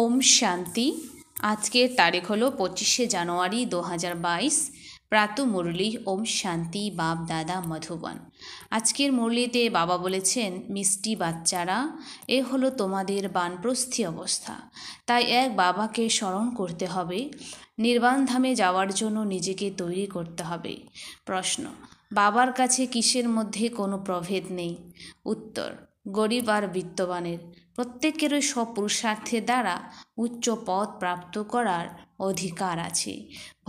ওম শান্তি আজকের তারিখ হলো পঁচিশে জানুয়ারি দু হাজার বাইশ প্রাত মুরলী ওম শান্তি বাপ দাদা মধুবন আজকের মুরলিতে বাবা বলেছেন মিষ্টি বাচ্চারা এ হলো তোমাদের বানপ্রস্থী অবস্থা তাই এক বাবাকে স্মরণ করতে হবে নির্বাণধামে যাওয়ার জন্য নিজেকে তৈরি করতে হবে প্রশ্ন বাবার কাছে কিসের মধ্যে কোনো প্রভেদ নেই উত্তর গরিব আর বিত্তবানের প্রত্যেকেরই সপুরুষার্থের দ্বারা উচ্চ পদ প্রাপ্ত করার অধিকার আছে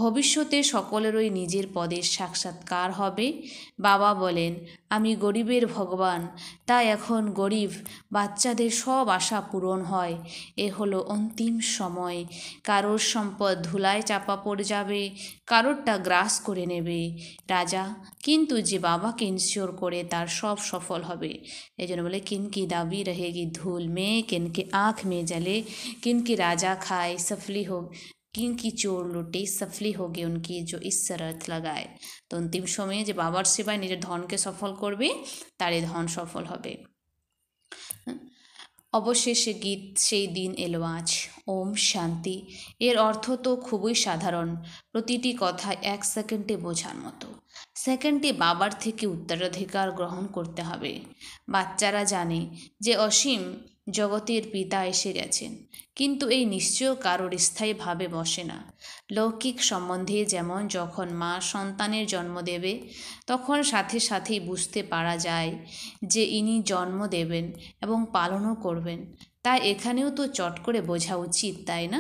ভবিষ্যতে সকলেরই নিজের পদের সাক্ষাৎকার হবে বাবা বলেন আমি গরিবের ভগবান তাই এখন গরিব বাচ্চাদের সব আশা পূরণ হয় এ হলো অন্তিম সময় কারোর সম্পদ ধুলায় চাপা পড়ে যাবে কারোরটা গ্রাস করে নেবে রাজা কিন্তু যে বাবাকে ইনশিওর করে তার সব সফল হবে এই জন্য বলে কিনকি দাবি রহেগি ধুল মেয়ে কিনকে আঁখ মেয়ে জ্বলে কিনকি राजा खाए सफली हो কিং কি চোর লুটে সফলি হোগে উনকি জো ইসরত লাগায় তো অন্তিম সময়ে যে বাবার সেবায় নিজের ধনকে সফল করবে তার এই ধন সফল হবে অবশেষে গীত সেই দিন এলো আজ ওম শান্তি এর অর্থ তো খুবই সাধারণ প্রতিটি কথা এক সেকেন্ডে বোঝার মতো সেকেন্ডে বাবার থেকে উত্তরাধিকার গ্রহণ করতে হবে বাচ্চারা জানে যে অসীম জগতের পিতা এসে গেছেন কিন্তু এই নিশ্চয় কারোর স্থায়ীভাবে বসে না লৌকিক সম্বন্ধে যেমন যখন মা সন্তানের জন্ম দেবে তখন সাথে সাথেই বুঝতে পারা যায় যে ইনি জন্ম দেবেন এবং পালনও করবেন তাই এখানেও তো চট করে বোঝা উচিত তাই না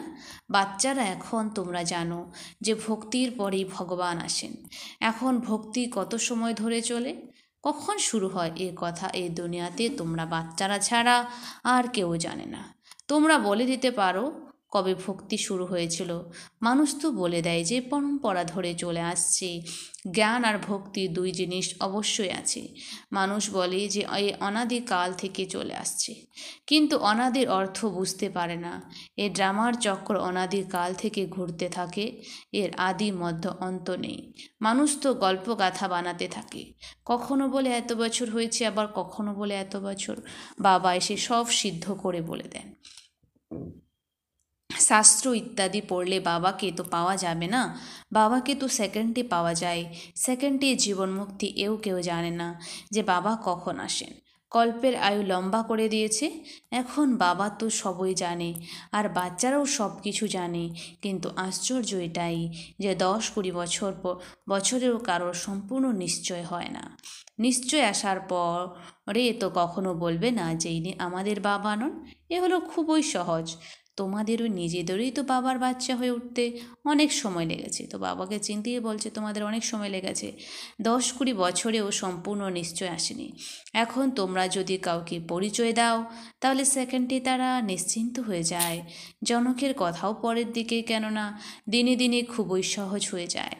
বাচ্চারা এখন তোমরা জানো যে ভক্তির পরেই ভগবান আসেন এখন ভক্তি কত সময় ধরে চলে কখন শুরু হয় এ কথা এই দুনিয়াতে তোমরা বাচ্চারা ছাড়া আর কেউ জানে না তোমরা বলে দিতে পারো কবে ভক্তি শুরু হয়েছিল মানুষ তো বলে দেয় যে পরম্পরা ধরে চলে আসছে জ্ঞান আর ভক্তি দুই জিনিস অবশ্যই আছে মানুষ বলে যে এ অনাদিকাল থেকে চলে আসছে কিন্তু অনাদির অর্থ বুঝতে পারে না এ ড্রামার চক্র অনাদিকাল থেকে ঘুরতে থাকে এর আদি মধ্য অন্ত নেই মানুষ তো গল্পগাথা বানাতে থাকে কখনো বলে এত বছর হয়েছে আবার কখনো বলে এত বছর বাবা এসে সব সিদ্ধ করে বলে দেন শাস্ত্র ইত্যাদি পড়লে বাবাকে তো পাওয়া যাবে না বাবাকে তো সেকেন্ডে পাওয়া যায় সেকেন্ডে জীবন মুক্তি এও কেউ জানে না যে বাবা কখন আসেন কল্পের আয়ু লম্বা করে দিয়েছে এখন বাবা তো সবই জানে আর বাচ্চারাও সব কিছু জানে কিন্তু আশ্চর্য এটাই যে দশ কুড়ি বছর পর বছরেও কারোর সম্পূর্ণ নিশ্চয় হয় না নিশ্চয় আসার পরে তো কখনো বলবে না যে ইনি আমাদের বাবা নন এ হলো খুবই সহজ তোমাদেরও নিজেদেরই তো বাবার বাচ্চা হয়ে উঠতে অনেক সময় লেগেছে তো বাবাকে চিন্তিয়ে বলছে তোমাদের অনেক সময় লেগেছে দশ কুড়ি বছরেও সম্পূর্ণ নিশ্চয় আসেনি এখন তোমরা যদি কাউকে পরিচয় দাও তাহলে সেকেন্ডে তারা নিশ্চিন্ত হয়ে যায় জনকের কথাও পরের দিকে কেননা দিনে দিনে খুবই সহজ হয়ে যায়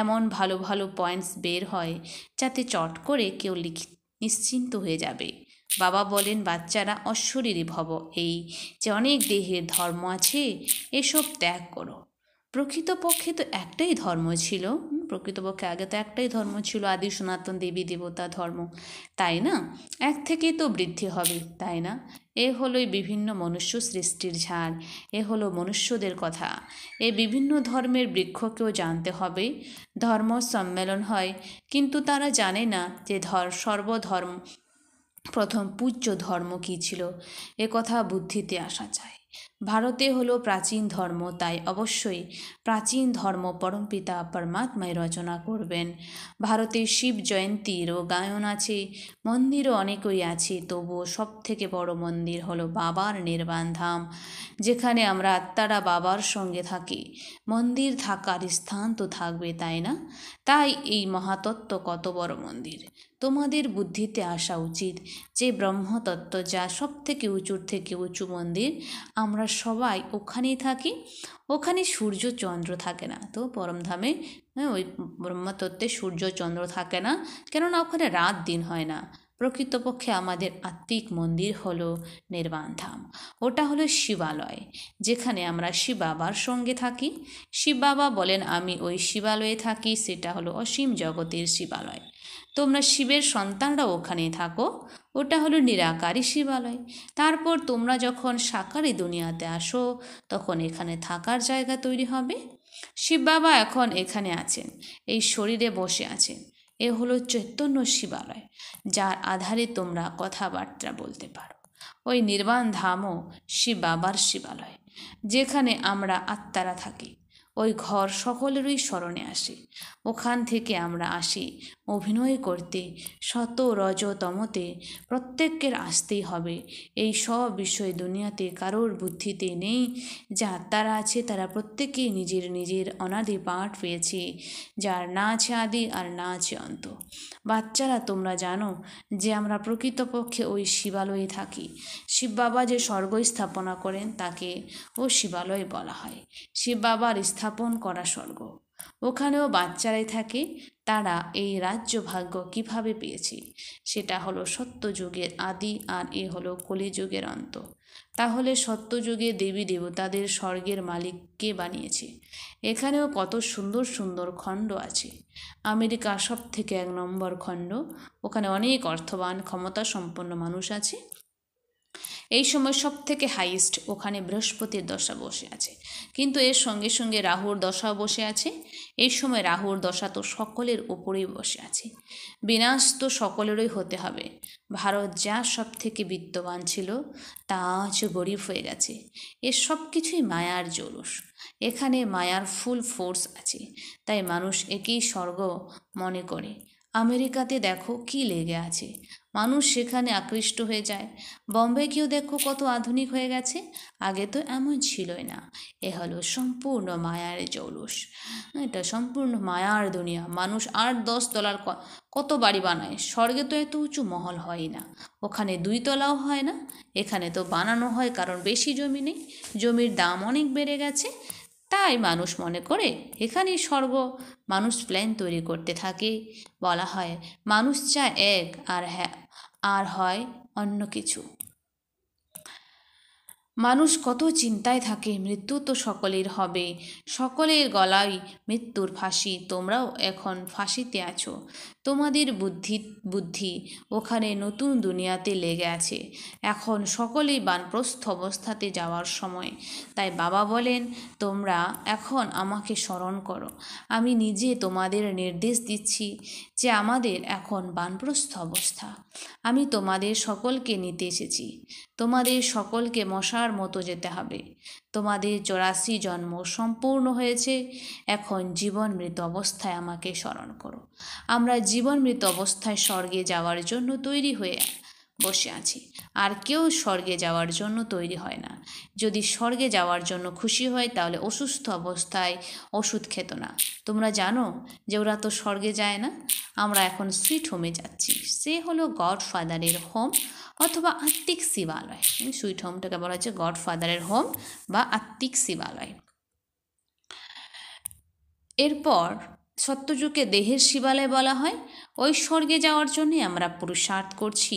এমন ভালো ভালো পয়েন্টস বের হয় যাতে চট করে কেউ লিখ নিশ্চিন্ত হয়ে যাবে বাবা বলেন বাচ্চারা অশ্বরীরী ভব এই যে অনেক দেহের ধর্ম আছে এসব ত্যাগ করো প্রকৃতপক্ষে তো একটাই ধর্ম ছিল প্রকৃতপক্ষে আগে তো একটাই ধর্ম ছিল আদি সনাতন দেবী দেবতা ধর্ম তাই না এক থেকেই তো বৃদ্ধি হবে তাই না এ হলোই বিভিন্ন মনুষ্য সৃষ্টির ঝাড় এ হলো মনুষ্যদের কথা এ বিভিন্ন ধর্মের বৃক্ষকেও জানতে হবে ধর্ম সম্মেলন হয় কিন্তু তারা জানে না যে ধর সর্বধর্ম প্রথম পূজ্য ধর্ম কী ছিল এ কথা বুদ্ধিতে আসা যায় ভারতে হলো প্রাচীন ধর্ম তাই অবশ্যই প্রাচীন ধর্ম পরমপিতা পরমাত্মায় রচনা করবেন ভারতে শিব জয়ন্তীরও গায়ন আছে মন্দিরও অনেকই আছে তবুও সবথেকে বড় মন্দির হলো বাবার নির্বাণ ধাম যেখানে আমরা আত্মারা বাবার সঙ্গে থাকি মন্দির থাকার স্থান তো থাকবে তাই না তাই এই মহাতত্ত্ব কত বড় মন্দির তোমাদের বুদ্ধিতে আসা উচিত যে ব্রহ্মতত্ত্ব যা সব থেকে উঁচুর থেকে উঁচু মন্দির আমরা সবাই ওখানেই থাকি ওখানে সূর্য চন্দ্র থাকে না তো পরমধামে হ্যাঁ ওই ব্রহ্মতত্ত্বে সূর্য চন্দ্র থাকে না কেননা ওখানে রাত দিন হয় না প্রকৃতপক্ষে আমাদের আত্মিক মন্দির হল নির্বাণধাম ওটা হলো শিবালয় যেখানে আমরা শিব বাবার সঙ্গে থাকি শিব বাবা বলেন আমি ওই শিবালয়ে থাকি সেটা হলো অসীম জগতের শিবালয় তোমরা শিবের সন্তানরা ওখানে থাকো ওটা হলো নিরাকারী শিবালয় তারপর তোমরা যখন সাকারি দুনিয়াতে আসো তখন এখানে থাকার জায়গা তৈরি হবে শিব বাবা এখন এখানে আছেন এই শরীরে বসে আছেন এ হলো চৈতন্য শিবালয় যার আধারে তোমরা কথাবার্তা বলতে পারো ওই নির্বাণ ধামও শিব বাবার শিবালয় যেখানে আমরা আত্মারা থাকি ওই ঘর সকলেরই স্মরণে আসে ওখান থেকে আমরা আসি অভিনয় করতে শত রজতমতে প্রত্যেকের আসতেই হবে এই সব বিষয় দুনিয়াতে কারোর বুদ্ধিতে নেই যা তারা আছে তারা প্রত্যেকেই নিজের নিজের অনাদি পাঠ পেয়েছে যার না আছে আদি আর না আছে অন্ত বাচ্চারা তোমরা জানো যে আমরা প্রকৃতপক্ষে ওই শিবালয়ে থাকি শিব বাবা যে স্বর্গ স্থাপনা করেন তাকে ও শিবালয় বলা হয় শিব বাবার স্থান স্থাপন করা স্বর্গ ওখানেও বাচ্চারাই থাকে তারা এই রাজ্য ভাগ্য কিভাবে পেয়েছে সেটা হলো সত্যযুগের আদি আর এ হলো কলিযুগের অন্ত তাহলে সত্যযুগে দেবী দেবতাদের স্বর্গের মালিককে বানিয়েছে এখানেও কত সুন্দর সুন্দর খণ্ড আছে আমেরিকা সব থেকে এক নম্বর খণ্ড ওখানে অনেক অর্থবান ক্ষমতা সম্পন্ন মানুষ আছে এই সময় সব থেকে হাইস্ট ওখানে বৃহস্পতির দশা বসে আছে কিন্তু এর সঙ্গে সঙ্গে রাহুর দশা বসে আছে এই সময় রাহুর দশা তো সকলের ওপরেই বসে আছে বিনাশ তো সকলেরই হতে হবে ভারত যা সব থেকে বিত্তবান ছিল তা আজ গরিব হয়ে গেছে এর সব কিছুই মায়ার জোরস এখানে মায়ার ফুল ফোর্স আছে তাই মানুষ একেই স্বর্গ মনে করে আমেরিকাতে দেখো কি লেগে আছে মানুষ সেখানে আকৃষ্ট হয়ে যায় বম্বে গিয়েও দেখো কত আধুনিক হয়ে গেছে আগে তো এমন ছিলই না এ হলো সম্পূর্ণ মায়ার জৌলুস এটা সম্পূর্ণ মায়ার দুনিয়া মানুষ আট দশ তলার কত বাড়ি বানায় স্বর্গে তো এত উঁচু মহল হয় না ওখানে দুই তলাও হয় না এখানে তো বানানো হয় কারণ বেশি জমি নেই জমির দাম অনেক বেড়ে গেছে তাই মানুষ মনে করে এখানেই স্বর্গ মানুষ প্ল্যান তৈরি করতে থাকে বলা হয় মানুষ চায় এক আর হ্যাঁ আর হয় অন্য কিছু মানুষ কত চিন্তায় থাকে মৃত্যু তো সকলের হবে সকলের গলায় মৃত্যুর ফাঁসি তোমরাও এখন ফাঁসিতে আছো তোমাদের বুদ্ধি বুদ্ধি ওখানে নতুন দুনিয়াতে লেগে আছে এখন সকলেই বানপ্রস্থ অবস্থাতে যাওয়ার সময় তাই বাবা বলেন তোমরা এখন আমাকে স্মরণ করো আমি নিজে তোমাদের নির্দেশ দিচ্ছি যে আমাদের এখন বানপ্রস্থ অবস্থা আমি তোমাদের সকলকে নিতে এসেছি তোমাদের সকলকে মশার মতো যেতে হবে তোমাদের চৌরাশি জন্ম সম্পূর্ণ হয়েছে এখন জীবন মৃত অবস্থায় আমাকে স্মরণ করো আমরা জীবন মৃত অবস্থায় স্বর্গে যাওয়ার জন্য তৈরি হয়ে বসে আছি আর কেউ স্বর্গে যাওয়ার জন্য তৈরি হয় না যদি স্বর্গে যাওয়ার জন্য খুশি হয় তাহলে অসুস্থ অবস্থায় ওষুধ খেত না তোমরা জানো যে ওরা তো স্বর্গে যায় না আমরা এখন সুইট হোমে যাচ্ছি সে হলো গডফাদারের হোম অথবা আত্মিক শিবালয় সুইট হোমটাকে বলা হচ্ছে গডফাদারের হোম বা আত্মিক শিবালয় এরপর সত্যযুগে দেহের শিবালয় বলা হয় ওই স্বর্গে যাওয়ার জন্যে আমরা পুরুষার্থ করছি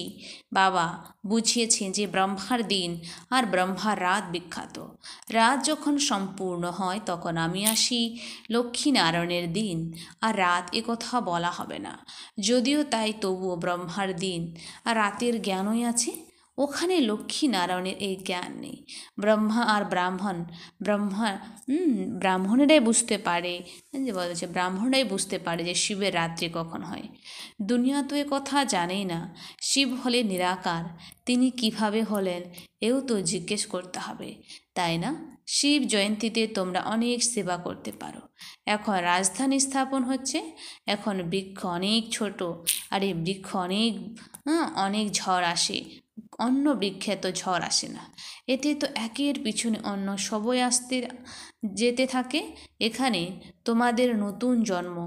বাবা বুঝিয়েছেন যে ব্রহ্মার দিন আর ব্রহ্মার রাত বিখ্যাত রাত যখন সম্পূর্ণ হয় তখন আমি আসি লক্ষ্মীনারায়ণের দিন আর রাত কথা বলা হবে না যদিও তাই তবুও ব্রহ্মার দিন আর রাতের জ্ঞানই আছে ওখানে লক্ষ্মী নারায়ণের এই জ্ঞান নেই ব্রহ্মা আর ব্রাহ্মণ ব্রহ্মা ব্রাহ্মণেরাই বুঝতে পারে যে বলছে ব্রাহ্মণরাই বুঝতে পারে যে শিবের রাত্রি কখন হয় দুনিয়া তো এ কথা জানেই না শিব হলে নিরাকার তিনি কিভাবে হলেন এও তো জিজ্ঞেস করতে হবে তাই না শিব জয়ন্তীতে তোমরা অনেক সেবা করতে পারো এখন রাজধানী স্থাপন হচ্ছে এখন বৃক্ষ অনেক ছোট আর এই বৃক্ষ অনেক অনেক ঝড় আসে অন্য বিখ্যাত ঝড় আসে না এতে তো একের পিছনে অন্য সবই আসতে যেতে থাকে এখানে তোমাদের নতুন জন্ম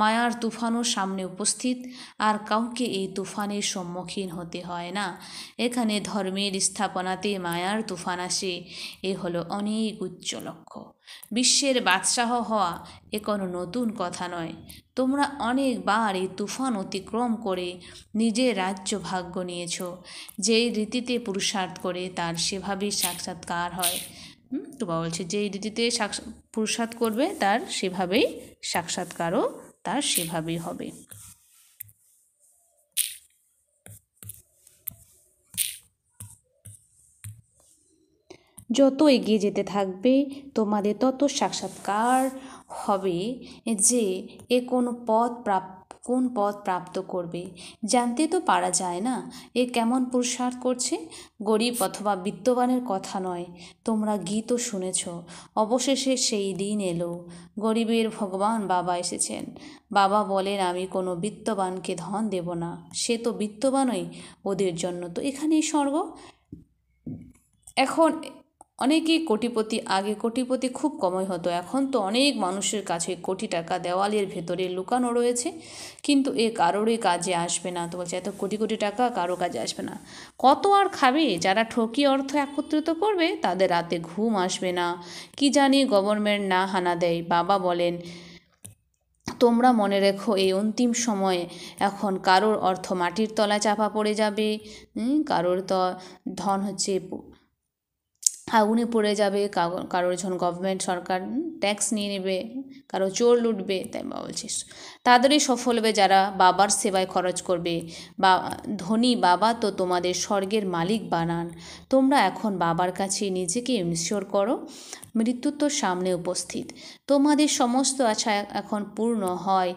মায়ার তুফানও সামনে উপস্থিত আর কাউকে এই তুফানের সম্মুখীন হতে হয় না এখানে ধর্মের স্থাপনাতে মায়ার তুফান আসে এ হলো অনেক উচ্চ লক্ষ্য বিশ্বের বাদশাহ হওয়া এ কোনো নতুন কথা নয় তোমরা অনেকবার এই তুফান অতিক্রম করে নিজের রাজ্য ভাগ্য নিয়েছ যেই রীতিতে পুরুষার্থ করে তার সেভাবে নারীর সাক্ষাৎকার হয় তো বাবা বলছে যে এই রীতিতে পুরুষাত করবে তার সেভাবেই সাক্ষাৎকারও তার সেভাবেই হবে যত এগিয়ে যেতে থাকবে তোমাদের তত সাক্ষাৎকার হবে যে এ কোনো পথ প্রাপ্ত কোন পদ প্রাপ্ত করবে জানতে তো পারা যায় না এ কেমন পুরুষার্থ করছে গরিব অথবা বিত্তবানের কথা নয় তোমরা গীতও শুনেছ অবশেষে সেই দিন এলো গরিবের ভগবান বাবা এসেছেন বাবা বলেন আমি কোনো বিত্তবানকে ধন দেব না সে তো বিত্তবানই ওদের জন্য তো এখানেই স্বর্গ এখন অনেকেই কোটিপতি আগে কোটিপতি খুব কমই হতো এখন তো অনেক মানুষের কাছে কোটি টাকা দেওয়ালের ভেতরে লুকানো রয়েছে কিন্তু এ কারোরই কাজে আসবে না তো বলছে এত কোটি কোটি টাকা কারো কাজে আসবে না কত আর খাবে যারা ঠকি অর্থ একত্রিত করবে তাদের রাতে ঘুম আসবে না কি জানি গভর্নমেন্ট না হানা দেয় বাবা বলেন তোমরা মনে রেখো এই অন্তিম সময়ে এখন কারোর অর্থ মাটির তলায় চাপা পড়ে যাবে কারোর তো ধন হচ্ছে আগুনে পড়ে যাবে কারোর যখন গভর্নমেন্ট সরকার ট্যাক্স নিয়ে নেবে কারো চোর লুটবে তাই বাবা বলছিস তাদেরই সফল হবে যারা বাবার সেবায় খরচ করবে বা ধনী বাবা তো তোমাদের স্বর্গের মালিক বানান তোমরা এখন বাবার কাছে নিজেকে ইনশিওর করো মৃত্যু তো সামনে উপস্থিত তোমাদের সমস্ত আশা এখন পূর্ণ হয়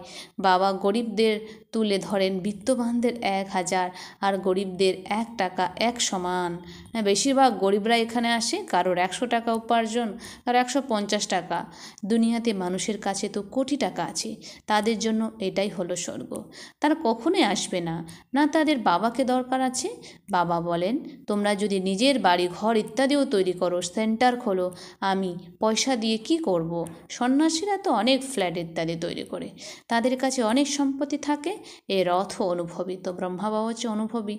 বাবা গরিবদের তুলে ধরেন বিত্তবানদের এক হাজার আর গরিবদের এক টাকা এক সমান হ্যাঁ, বেশিরভাগ গরিবরা এখানে আসে কারোর একশো টাকা উপার্জন কারো একশো পঞ্চাশ টাকা দুনিয়াতে মানুষের কাছে তো কোটি টাকা আছে তাদের জন্য এটাই হলো স্বর্গ তারা কখনোই আসবে না না তাদের বাবাকে দরকার আছে বাবা বলেন তোমরা যদি নিজের বাড়ি ঘর ইত্যাদিও তৈরি করো সেন্টার খোলো আমি পয়সা দিয়ে কি করব। সন্ন্যাসীরা তো অনেক ফ্ল্যাট ইত্যাদি তৈরি করে তাদের কাছে অনেক সম্পত্তি থাকে এ রথ অনুভবী তো বাবা হচ্ছে অনুভবী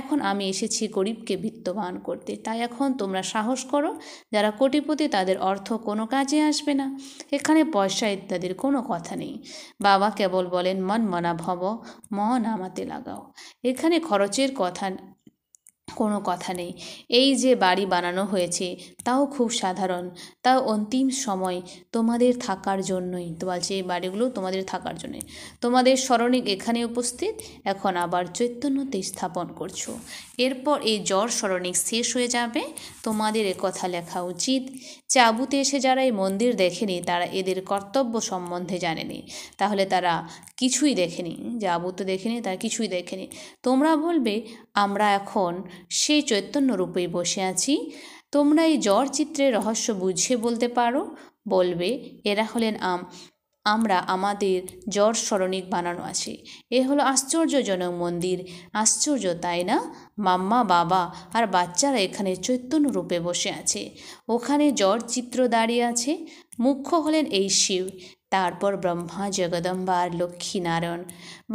এখন আমি এসেছি গরিবকে বিত্তবান করতে তাই এখন তোমরা সাহস খরচ করো যারা কোটিপতি তাদের অর্থ কোনো কাজে আসবে না এখানে পয়সা ইত্যাদির কোনো কথা নেই বাবা কেবল বলেন মন মনা ভব মন আমাতে লাগাও এখানে খরচের কথা কোনো কথা নেই এই যে বাড়ি বানানো হয়েছে তাও খুব সাধারণ তাও অন্তিম সময় তোমাদের থাকার জন্যই তো বলছে এই বাড়িগুলো তোমাদের থাকার জন্যই তোমাদের স্মরণে এখানে উপস্থিত এখন আবার চৈতন্যতে স্থাপন করছো এরপর এই জ্বর স্মরণিক শেষ হয়ে যাবে তোমাদের কথা লেখা উচিত যে আবুতে এসে যারা এই মন্দির দেখেনি তারা এদের কর্তব্য সম্বন্ধে জানেনি তাহলে তারা কিছুই দেখেনি যে আবু তো দেখেনি তারা কিছুই দেখেনি তোমরা বলবে আমরা এখন সেই চৈতন্য রূপেই বসে আছি তোমরা এই জ্বর চিত্রের রহস্য বুঝিয়ে বলতে পারো বলবে এরা হলেন আম আমরা আমাদের জ্বর স্মরণিক বানানো আছে এ হলো আশ্চর্যজনক মন্দির আশ্চর্য তাই না মাম্মা বাবা আর বাচ্চারা এখানে চৈতন্য রূপে বসে আছে ওখানে জ্বর চিত্র দাঁড়িয়ে আছে মুখ্য হলেন এই শিব তারপর ব্রহ্মা জগদম্বার লক্ষ্মীনারায়ণ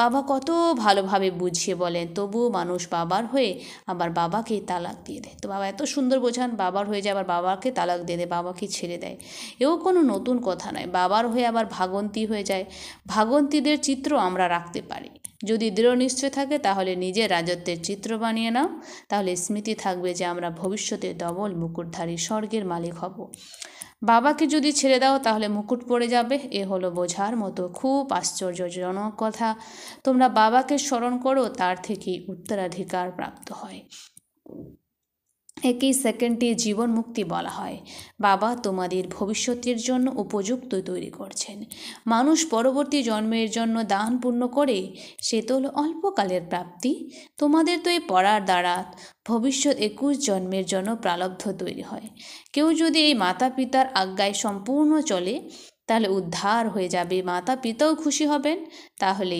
বাবা কত ভালোভাবে বুঝিয়ে বলেন তবুও মানুষ বাবার হয়ে আবার বাবাকে তালাক দিয়ে দেয় তো বাবা এত সুন্দর বোঝান বাবার হয়ে যায় আবার বাবাকে তালাক দিয়ে দেয় বাবাকে ছেড়ে দেয় এও কোনো নতুন কথা নয় বাবার হয়ে আবার ভাগন্তী হয়ে যায় ভাগন্তীদের চিত্র আমরা রাখতে পারি যদি দৃঢ় নিশ্চয় থাকে তাহলে নিজের রাজত্বের চিত্র বানিয়ে নাও তাহলে স্মৃতি থাকবে যে আমরা ভবিষ্যতে ডবল মুকুটধারী স্বর্গের মালিক হব বাবাকে যদি ছেড়ে দাও তাহলে মুকুট পড়ে যাবে এ হলো বোঝার মতো খুব আশ্চর্যজনক কথা তোমরা বাবাকে স্মরণ করো তার থেকেই উত্তরাধিকার প্রাপ্ত হয় একই সেকেন্ডে জীবন মুক্তি বলা হয় বাবা তোমাদের ভবিষ্যতের জন্য উপযুক্ত তৈরি করছেন মানুষ পরবর্তী জন্মের জন্য দান পূর্ণ করে সে তো হলো অল্পকালের প্রাপ্তি তোমাদের তো এই পড়ার দ্বারা ভবিষ্যৎ একুশ জন্মের জন্য প্রালব্ধ তৈরি হয় কেউ যদি এই মাতা পিতার আজ্ঞায় সম্পূর্ণ চলে তাহলে উদ্ধার হয়ে যাবে মাতা পিতাও খুশি হবেন তাহলে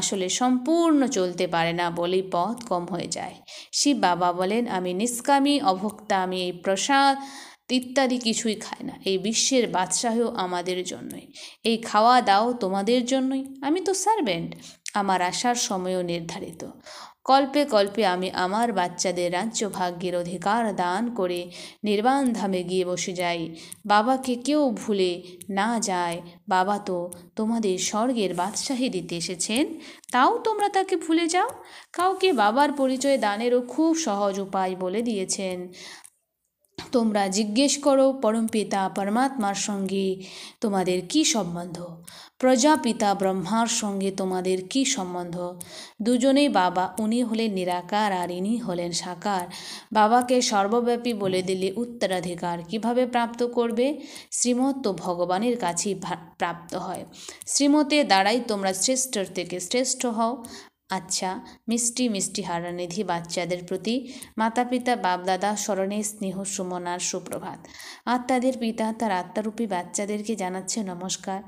আসলে সম্পূর্ণ চলতে পারে না বলেই পথ কম হয়ে যায় শিব বাবা বলেন আমি নিষ্কামী অভোক্তা আমি এই প্রসাদ ইত্যাদি কিছুই খায় না এই বিশ্বের বাদশাহেও আমাদের জন্যই এই খাওয়া দাও তোমাদের জন্যই আমি তো সার্ভেন্ট আমার আসার সময়ও নির্ধারিত কল্পে কল্পে আমি আমার বাচ্চাদের রাজ্য ভাগ্যের অধিকার দান করে নির্বাণ ধামে গিয়ে বসে যাই বাবাকে কেউ ভুলে না যায় বাবা তো তোমাদের স্বর্গের বাদশাহী দিতে এসেছেন তাও তোমরা তাকে ভুলে যাও কাউকে বাবার পরিচয় দানেরও খুব সহজ উপায় বলে দিয়েছেন তোমরা জিজ্ঞেস করো পরমপিতা পরমাত্মার সঙ্গে তোমাদের কি সম্বন্ধ প্রজাপিতা ব্রহ্মার সঙ্গে তোমাদের কি সম্বন্ধ দুজনেই বাবা উনি হলেন নিরাকার আর ইনি হলেন সাকার বাবাকে সর্বব্যাপী বলে দিলে উত্তরাধিকার কিভাবে প্রাপ্ত করবে শ্রীমত তো ভগবানের কাছেই প্রাপ্ত হয় শ্রীমতের দ্বারাই তোমরা শ্রেষ্ঠর থেকে শ্রেষ্ঠ হও আচ্ছা মিষ্টি মিষ্টি হারানিধি বাচ্চাদের প্রতি মাতা পিতা বাপদাদা স্মরণে স্নেহ সুমনার সুপ্রভাত আত্মাদের পিতা তার আত্মারূপী বাচ্চাদেরকে জানাচ্ছে নমস্কার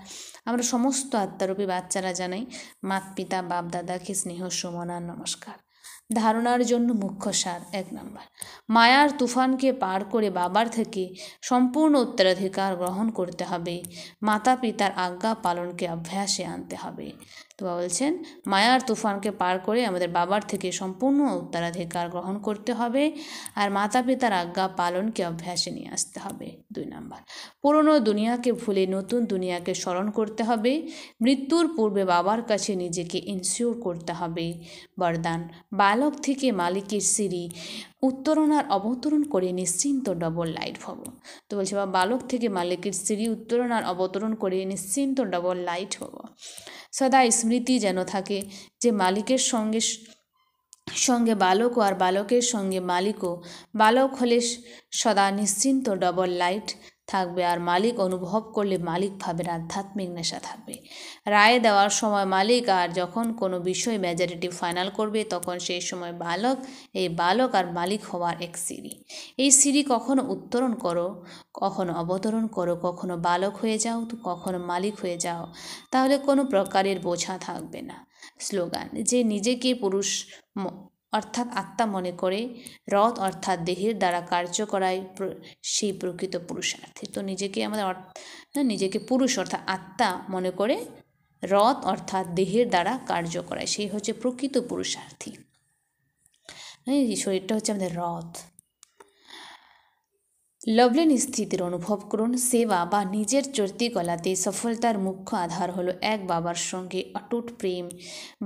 আমরা সমস্ত আত্মারূপী বাচ্চারা জানাই মাত পিতা বাপদাদাকে স্নেহ সুমনার নমস্কার ধারণার জন্য মুখ্য সার এক নম্বর মায়ার তুফানকে পার করে বাবার থেকে সম্পূর্ণ উত্তরাধিকার গ্রহণ করতে হবে মাতা পিতার আজ্ঞা পালনকে অভ্যাসে আনতে হবে তো বলছেন মায়ার তুফানকে পার করে আমাদের বাবার থেকে সম্পূর্ণ উত্তরাধিকার গ্রহণ করতে হবে আর মাতা পিতার আজ্ঞা পালনকে অভ্যাসে নিয়ে আসতে হবে দুই নাম্বার পুরনো দুনিয়াকে ভুলে নতুন দুনিয়াকে স্মরণ করতে হবে মৃত্যুর পূর্বে বাবার কাছে নিজেকে ইনসিওর করতে হবে বরদান বালক থেকে মালিকের সিঁড়ি উত্তরণ আর অবতরণ করে নিশ্চিন্ত ডবল লাইট হব তো বলছে বা বালক থেকে মালিকের সিঁড়ি উত্তরণ আর অবতরণ করে নিশ্চিন্ত ডবল লাইট হবো সদা স্মৃতি যেন থাকে যে মালিকের সঙ্গে সঙ্গে বালকও আর বালকের সঙ্গে মালিকও বালক হলে সদা নিশ্চিন্ত ডবল লাইট থাকবে আর মালিক অনুভব করলে মালিক ভাবের আধ্যাত্মিক নেশা থাকবে রায় দেওয়ার সময় মালিক আর যখন কোনো বিষয় মেজরিটি ফাইনাল করবে তখন সেই সময় বালক এই বালক আর মালিক হওয়ার এক সিঁড়ি এই সিঁড়ি কখনো উত্তরণ করো কখনো অবতরণ করো কখনো বালক হয়ে যাও তো কখনো মালিক হয়ে যাও তাহলে কোনো প্রকারের বোঝা থাকবে না স্লোগান যে নিজেকে পুরুষ অর্থাৎ আত্মা মনে করে রথ অর্থাৎ দেহের দ্বারা কার্য করাই সেই প্রকৃত পুরুষার্থী তো নিজেকে আমাদের হ্যাঁ, নিজেকে পুরুষ অর্থাৎ আত্মা মনে করে রথ অর্থাৎ দেহের দ্বারা কার্য করায় সেই হচ্ছে প্রকৃত পুরুষার্থী শরীরটা হচ্ছে আমাদের রথ লভলিন স্থিতির অনুভব করুন সেবা বা নিজের কলাতে সফলতার মুখ্য আধার হল এক বাবার সঙ্গে অটুট প্রেম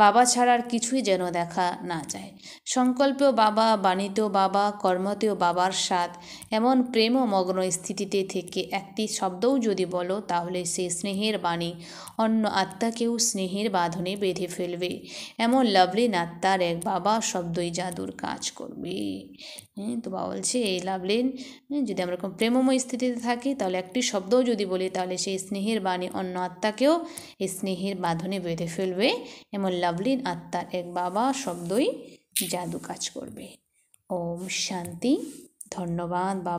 বাবা ছাড়ার কিছুই যেন দেখা না যায় সংকল্পেও বাবা বাণীতেও বাবা কর্মতেও বাবার স্বাদ এমন প্রেম মগ্ন স্থিতিতে থেকে একটি শব্দও যদি বলো তাহলে সে স্নেহের বাণী অন্য আত্মাকেও স্নেহের বাঁধনে বেঁধে ফেলবে এমন লাভলিন আত্মার এক বাবা শব্দই জাদুর কাজ করবে হ্যাঁ তো বাবা বলছে এই লাভলিন হ্যাঁ, যদি আমরা কোনো প্রেমময় স্থিতিতে থাকি তাহলে একটি শব্দও যদি বলি তাহলে সেই স্নেহের বাণী অন্য আত্মাকেও এই স্নেহের বাঁধনে বেঁধে ফেলবে এমন লাভলিন আত্মার এক বাবা শব্দই জাদু কাজ করবে ওম শান্তি ধন্যবাদ বাবা